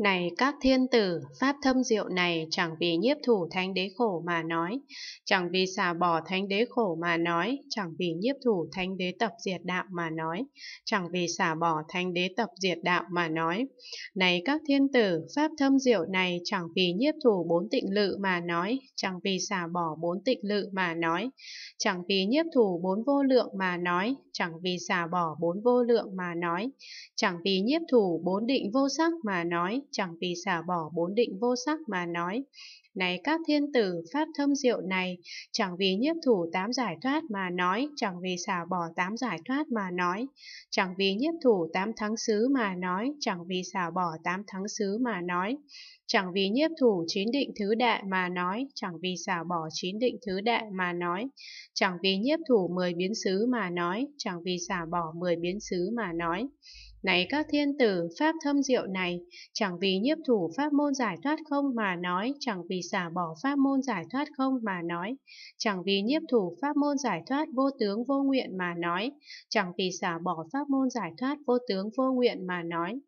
Này các thiên tử, pháp thâm diệu này chẳng vì nhiếp thủ thánh đế khổ mà nói, chẳng vì xả bỏ thánh đế khổ mà nói, chẳng vì nhiếp thủ thánh đế tập diệt đạo mà nói, chẳng vì xả bỏ thánh đế tập diệt đạo mà nói. Này các thiên tử, pháp thâm diệu này chẳng vì nhiếp thủ bốn tịnh lự mà nói, chẳng vì xả bỏ bốn tịnh lự mà nói, chẳng vì nhiếp thủ bốn vô lượng mà nói, chẳng vì xả bỏ bốn vô lượng mà nói, chẳng vì nhiếp thủ bốn định vô sắc mà nói, chẳng vì xả bỏ bốn định vô sắc mà nói này các thiên tử, pháp thâm diệu này, chẳng vì nhiếp thủ tám giải thoát mà nói, chẳng vì xả bỏ tám giải thoát mà nói, chẳng vì nhiếp thủ tám thắng xứ mà nói, chẳng vì xả bỏ tám thắng xứ mà nói, chẳng vì nhiếp thủ chín định thứ đệ mà nói, chẳng vì xả bỏ chín định thứ đệ mà nói, chẳng vì nhiếp thủ mười biến xứ mà nói, chẳng vì xả bỏ mười biến xứ mà nói. Này các thiên tử, pháp thâm diệu này, chẳng vì nhiếp thủ pháp môn giải thoát không mà nói, chẳng vì xả bỏ pháp môn giải thoát không mà nói, chẳng vì nhiếp thủ pháp môn giải thoát vô tướng vô nguyện mà nói, chẳng vì xả bỏ pháp môn giải thoát vô tướng vô nguyện mà nói.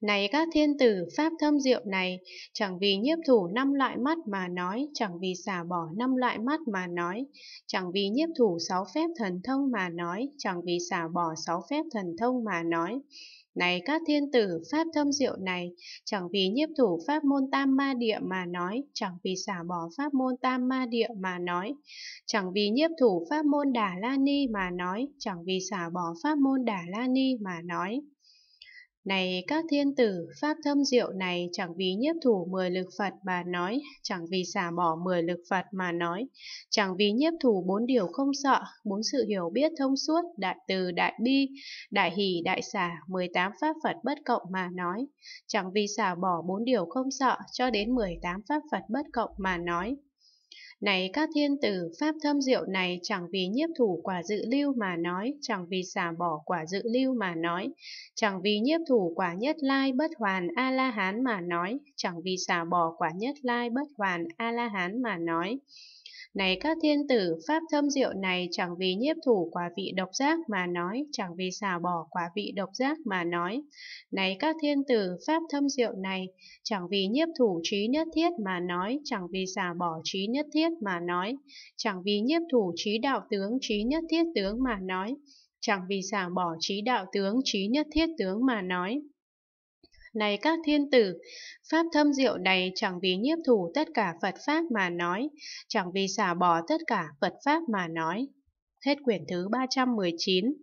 Này các thiên tử, pháp thâm diệu này, chẳng vì nhiếp thủ năm loại mắt mà nói, chẳng vì xả bỏ năm loại mắt mà nói, chẳng vì nhiếp thủ sáu phép thần thông mà nói, chẳng vì xả bỏ sáu phép thần thông mà nói, này các thiên tử, pháp thâm diệu này, chẳng vì nhiếp thủ pháp môn tam ma địa mà nói, chẳng vì xả bỏ pháp môn tam ma địa mà nói, chẳng vì nhiếp thủ pháp môn đà la ni mà nói, chẳng vì xả bỏ pháp môn đà la ni mà nói. Này các thiên tử, pháp thâm diệu này chẳng vì nhiếp thủ mười lực Phật mà nói, chẳng vì xả bỏ mười lực Phật mà nói, chẳng vì nhiếp thủ bốn điều không sợ, bốn sự hiểu biết thông suốt, đại từ, đại bi, đại hỷ, đại xả, mười tám pháp Phật bất cộng mà nói, chẳng vì xả bỏ bốn điều không sợ cho đến mười tám pháp Phật bất cộng mà nói. Này các thiên tử, pháp thâm diệu này chẳng vì nhiếp thủ quả dự lưu mà nói, chẳng vì xả bỏ quả dự lưu mà nói, chẳng vì nhiếp thủ quả nhất lai bất hoàn A-la-hán mà nói, chẳng vì xả bỏ quả nhất lai bất hoàn A-la-hán mà nói. Này các thiên tử, pháp thâm diệu này chẳng vì nhiếp thủ quả vị độc giác mà nói, chẳng vì xả bỏ quả vị độc giác mà nói. Này các thiên tử, pháp thâm diệu này chẳng vì nhiếp thủ trí nhất thiết mà nói, chẳng vì xả bỏ trí nhất thiết mà nói, chẳng vì nhiếp thủ trí đạo tướng trí nhất thiết tướng mà nói, chẳng vì xả bỏ trí đạo tướng trí nhất thiết tướng mà nói này các thiên tử, pháp thâm diệu này chẳng vì nhiếp thủ tất cả Phật Pháp mà nói, chẳng vì xả bỏ tất cả Phật Pháp mà nói. Hết quyển thứ 319